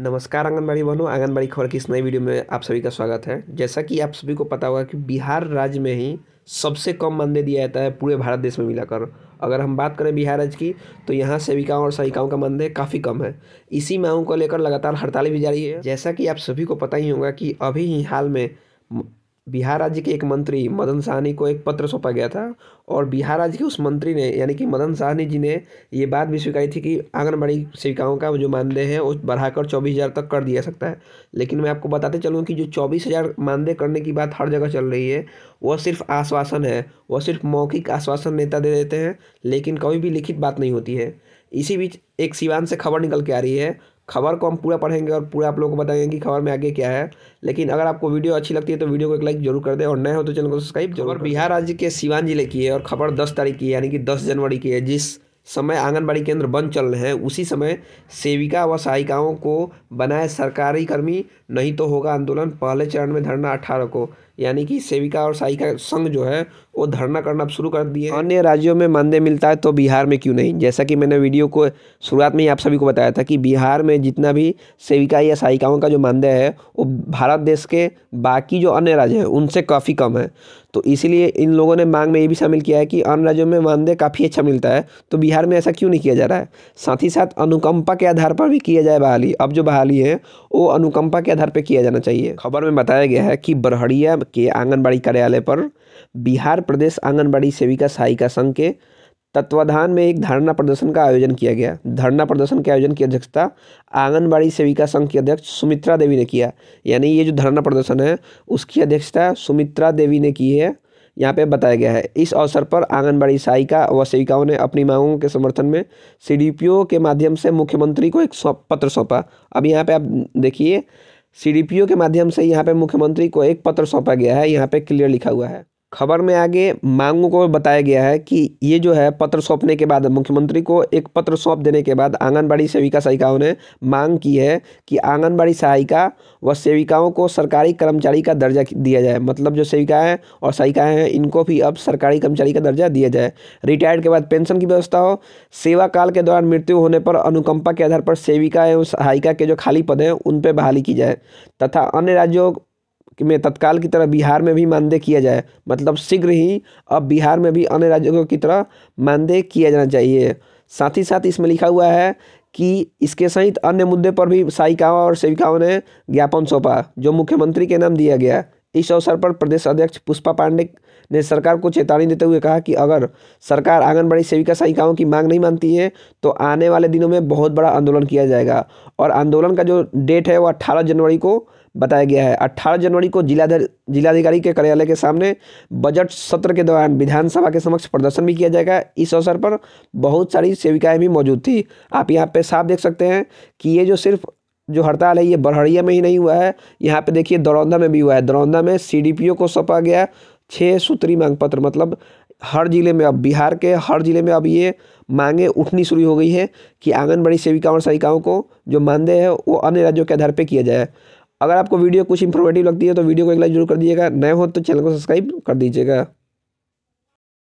नमस्कार आंगनबाड़ी बहनों आंगनबाड़ी खबर की इस नई वीडियो में आप सभी का स्वागत है जैसा कि आप सभी को पता होगा कि बिहार राज्य में ही सबसे कम मानदेय दिया जाता है पूरे भारत देश में मिलाकर अगर हम बात करें बिहार राज्य की तो यहाँ सेविकाओं और सहायिकाओं का मानदेय काफ़ी कम है इसी मांगों को लेकर लगातार हड़तालें भी जारी है जैसा कि आप सभी को पता ही होगा कि अभी ही हाल में बिहार राज्य के एक मंत्री मदन सहनी को एक पत्र सौंपा गया था और बिहार राज्य के उस मंत्री ने यानी कि मदन सहनी जी ने ये बात भी स्वीकारी थी कि आंगनबाड़ी सेविकाओं का जो मानदेय है वो बढ़ाकर चौबीस हज़ार तक कर दिया सकता है लेकिन मैं आपको बताते चलूँ कि जो चौबीस हज़ार मानदेय करने की बात हर जगह चल रही है वह सिर्फ आश्वासन है वह सिर्फ मौखिक आश्वासन नेता दे देते हैं लेकिन कभी भी लिखित बात नहीं होती है इसी बीच एक सिवान से खबर निकल के आ रही है खबर को हम पूरा पढ़ेंगे और पूरा आप लोगों को बताएंगे कि खबर में आगे क्या है लेकिन अगर आपको वीडियो अच्छी लगती है तो वीडियो को एक लाइक जरूर कर दें और नए हो तो चैनल को सब्सक्राइब जरूर बिहार राज्य के सिवान जिले की है और खबर दस तारीख की है यानी कि दस जनवरी की है जिस समय आंगनबाड़ी केंद्र बंद चल रहे हैं उसी समय सेविका व सहायिकाओं को बनाए सरकारी कर्मी नहीं तो होगा आंदोलन पहले चरण में धरना अठारह को यानी कि सेविका और सहायिका संघ जो है वो धरना करना अब शुरू कर दिए अन्य राज्यों में मानदेय मिलता है तो बिहार में क्यों नहीं जैसा कि मैंने वीडियो को शुरुआत में ही आप सभी को बताया था कि बिहार में जितना भी सेविका या सहायिकाओं का जो मानदेय है वो भारत देश के बाकी जो अन्य राज्य हैं उनसे काफ़ी कम है तो इसीलिए इन लोगों ने मांग में ये भी शामिल किया है कि अन्य राज्यों में मानदेय काफ़ी अच्छा मिलता है तो बिहार में ऐसा क्यों नहीं किया जा रहा है साथ ही साथ अनुकंपा के आधार पर भी किया जाए बहाली अब जो बहाली है वो अनुकंपा के आधार पर किया जाना चाहिए खबर में बताया गया है कि बरहड़िया के आंगनबाड़ी कार्यालय पर बिहार प्रदेश आंगनबाड़ी सेविका सहायिका संघ के तत्वाधान में एक धारणा प्रदर्शन का आयोजन किया गया धरना प्रदर्शन के आयोजन की अध्यक्षता आंगनबाड़ी सेविका संघ की अध्यक्ष सुमित्रा देवी ने किया यानी ये जो धरना प्रदर्शन है उसकी अध्यक्षता सुमित्रा देवी ने की है यहाँ पे बताया गया है इस अवसर पर आंगनबाड़ी सहायिका व सेविकाओं ने अपनी मांगों के समर्थन में सी के माध्यम से मुख्यमंत्री को एक पत्र सौंपा अब यहाँ पे आप देखिए सी के माध्यम से यहाँ पे मुख्यमंत्री को एक पत्र सौंपा गया है यहाँ पे क्लियर लिखा हुआ है खबर में आगे मांगों को बताया गया है कि ये जो है पत्र सौंपने के बाद मुख्यमंत्री को एक पत्र सौंप देने के बाद आंगनबाड़ी सेविका सहायिकाओं ने मांग की है कि आंगनबाड़ी सहायिका व सेविकाओं को सरकारी कर्मचारी का दर्जा दिया जाए मतलब जो सेविकाएँ और सहायिकाएँ हैं इनको भी अब सरकारी कर्मचारी का दर्जा दिया जाए रिटायर्ड के बाद पेंशन की व्यवस्था हो सेवा काल के दौरान मृत्यु होने पर अनुकंपा के आधार पर सेविका एवं सहायिका के जो खाली पद हैं उन पर बहाली की जाए तथा अन्य राज्यों कि में तत्काल की तरह बिहार में भी मानदेय किया जाए मतलब शीघ्र ही अब बिहार में भी अन्य राज्यों की तरह मानदेय किया जाना चाहिए साथ ही साथ इसमें लिखा हुआ है कि इसके सहित अन्य मुद्दे पर भी सहायिकाओं और सेविकाओं ने ज्ञापन सौंपा जो मुख्यमंत्री के नाम दिया गया इस अवसर पर प्रदेश अध्यक्ष पुष्पा पांडे ने सरकार को चेतावनी देते हुए कहा कि अगर सरकार आंगनबाड़ी सेविका सहायिकाओं की मांग नहीं मानती है तो आने वाले दिनों में बहुत बड़ा आंदोलन किया जाएगा और आंदोलन का जो डेट है वो अट्ठारह जनवरी को बताया गया है 18 जनवरी को जिला जिलाधिकारी के कार्यालय के सामने बजट सत्र के दौरान विधानसभा के समक्ष प्रदर्शन भी किया जाएगा इस अवसर पर बहुत सारी सेविकाएं भी मौजूद थी आप यहाँ पे साफ देख सकते हैं कि ये जो सिर्फ जो हड़ताल है ये बरहड़िया में ही नहीं हुआ है यहाँ पे देखिए दरौंदा में भी हुआ है दरौंदा में सीडीपीओ को सौंपा गया छः सूत्री मांग पत्र मतलब हर ज़िले में अब बिहार के हर ज़िले में अब ये मांगे उठनी शुरू हो गई है कि आंगनबाड़ी सेविकाओं और सहायिकाओं को जो मानदेय है वो अन्य राज्यों के आधार पर किया जाए अगर आपको वीडियो कुछ इंफॉर्मेटिव लगती है तो वीडियो को एक लाइक जरूर कर दीजिएगा नए हो तो चैनल को सब्सक्राइब कर दीजिएगा